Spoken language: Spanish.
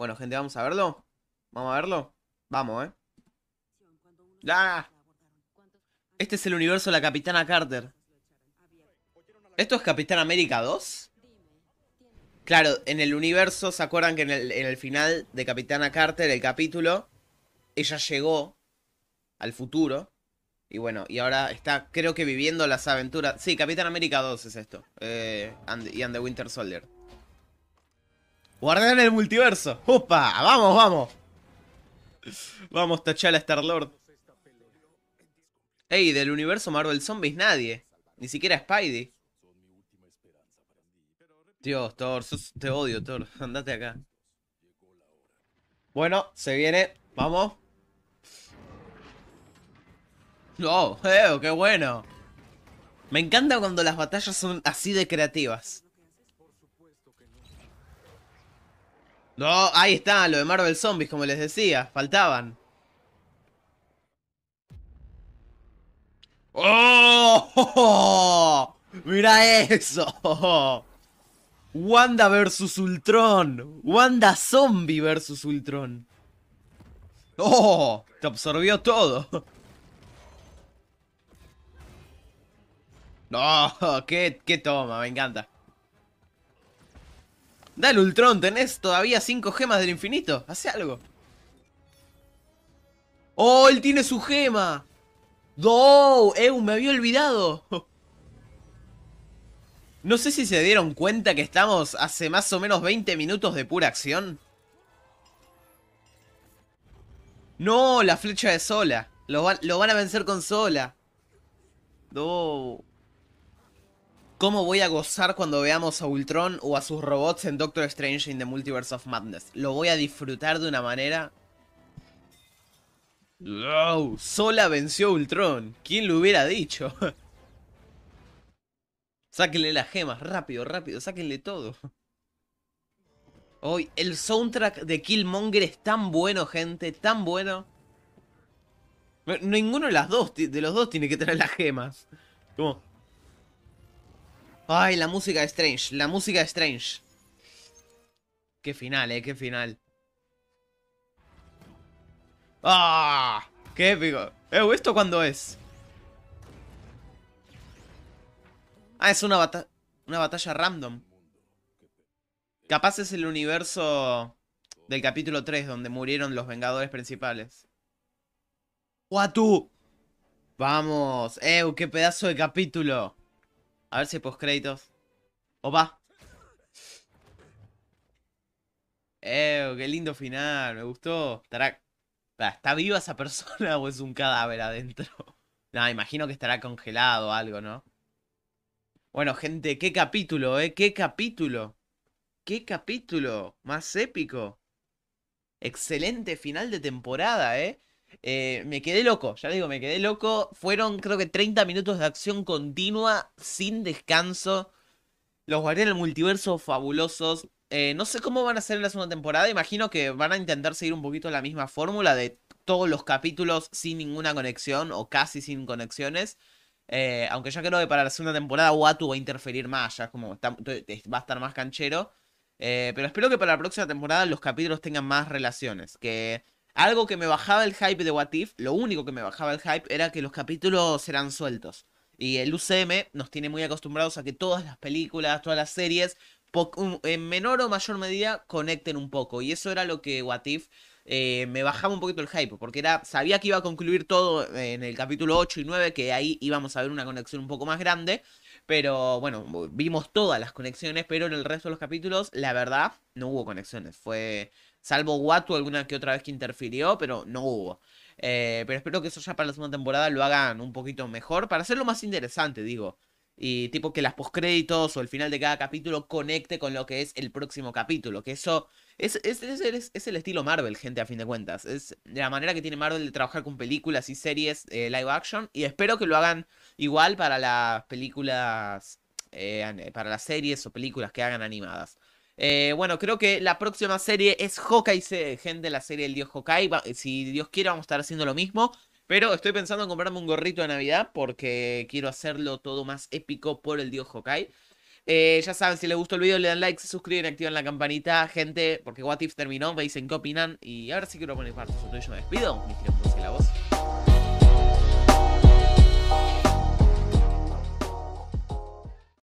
Bueno, gente, vamos a verlo. Vamos a verlo. Vamos, eh. ¡Ah! Este es el universo de la Capitana Carter. ¿Esto es Capitán América 2? Claro, en el universo, ¿se acuerdan que en el, final de Capitana Carter, el capítulo, ella llegó al futuro? Y bueno, y ahora está, creo que viviendo las aventuras. Sí, Capitán América 2 es esto. Eh, y and the Winter Soldier en el multiverso. ¡Upa! ¡Vamos, vamos! Vamos, tachala Star-Lord. Ey, del universo Marvel Zombies nadie. Ni siquiera Spidey. Dios, Thor, te odio, Thor. Andate acá. Bueno, se viene. Vamos. ¡Oh! Eh, ¡Qué bueno! Me encanta cuando las batallas son así de creativas. No, ahí está, lo de Marvel Zombies, como les decía, faltaban. ¡Oh! oh, mira eso! Wanda versus Ultron. Wanda Zombie versus Ultron. ¡Oh! Te absorbió todo. ¡No! ¡Qué, qué toma! Me encanta. Dale, Ultron, tenés todavía 5 gemas del infinito. Hace algo. ¡Oh, él tiene su gema! ¡No! me había olvidado! No sé si se dieron cuenta que estamos hace más o menos 20 minutos de pura acción. No, la flecha de Sola. Lo van, a vencer con Sola. No. ¿Cómo voy a gozar cuando veamos a Ultron o a sus robots en Doctor Strange in the Multiverse of Madness? Lo voy a disfrutar de una manera... ¡Wow! Sola venció Ultron. ¿Quién lo hubiera dicho? Sáquenle las gemas, rápido, rápido, sáquenle todo. Hoy, el soundtrack de Killmonger es tan bueno, gente, tan bueno. Ninguno de las dos, de los dos tiene que tener las gemas. ¿Cómo? Ay, la música de Strange, la música de Strange. Qué final, eh, qué final. ¡Ah! ¡Qué épico! Eh, ¿esto cuándo es? Ah, es una batalla. Una batalla random. Capaz es el universo del capítulo 3 donde murieron los Vengadores principales. ¡Watu! ¡Vamos! ¡Ew! ¡Qué pedazo de capítulo! A ver si hay postcréditos. ¡Opa! ¡Eh! ¡Qué lindo final! Me gustó. Estará... ¿Está viva esa persona o es un cadáver adentro? No, imagino que estará congelado o algo, ¿no? Bueno, gente, qué capítulo, ¿eh? ¡Qué capítulo! ¡Qué capítulo! Más épico. Excelente final de temporada, ¿eh? Eh, me quedé loco, ya digo, me quedé loco. Fueron creo que 30 minutos de acción continua, sin descanso. Los Guardianes el Multiverso fabulosos. Eh, no sé cómo van a ser en la segunda temporada. Imagino que van a intentar seguir un poquito la misma fórmula de todos los capítulos sin ninguna conexión o casi sin conexiones. Eh, aunque ya creo que para la segunda temporada Watu va a interferir más, ya como va a estar más canchero. pero espero que para la próxima temporada los capítulos tengan más relaciones. Que algo que me bajaba el hype de What If, lo único que me bajaba el hype era que los capítulos eran sueltos. Y el UCM nos tiene muy acostumbrados a que todas las películas, todas las series, en menor o mayor medida, conecten un poco. Y eso era lo que What If eh, me bajaba un poquito el hype, porque era, sabía que iba a concluir todo en el capítulo 8 y 9, que ahí íbamos a ver una conexión un poco más grande, pero bueno, vimos todas las conexiones, pero en el resto de los capítulos, la verdad, no hubo conexiones, fue Salvo Watu alguna que otra vez que interfirió, pero no hubo. Eh, pero espero que eso ya para la segunda temporada lo hagan un poquito mejor, para hacerlo más interesante, digo. Y tipo que las postcréditos o el final de cada capítulo conecte con lo que es el próximo capítulo. Que eso es, es, el estilo Marvel, gente, a fin de cuentas. Es la manera que tiene Marvel de trabajar con películas y series eh, live action. Y espero que lo hagan igual para las películas, eh, para las series o películas que hagan animadas. Eh, bueno, creo que la próxima serie es Hawkeye, gente, la serie del dios Hawkeye. Eh, si Dios quiere, vamos a estar haciendo lo mismo. Pero estoy pensando en comprarme un gorrito de Navidad porque quiero hacerlo todo más épico por el dios Hawkeye. Eh, ya saben, si les gustó el video, le dan like, se suscriben, activan la campanita, gente, porque What If terminó, me dicen qué opinan. Y ahora si quiero poner parte, yo me despido. Me quiero la voz.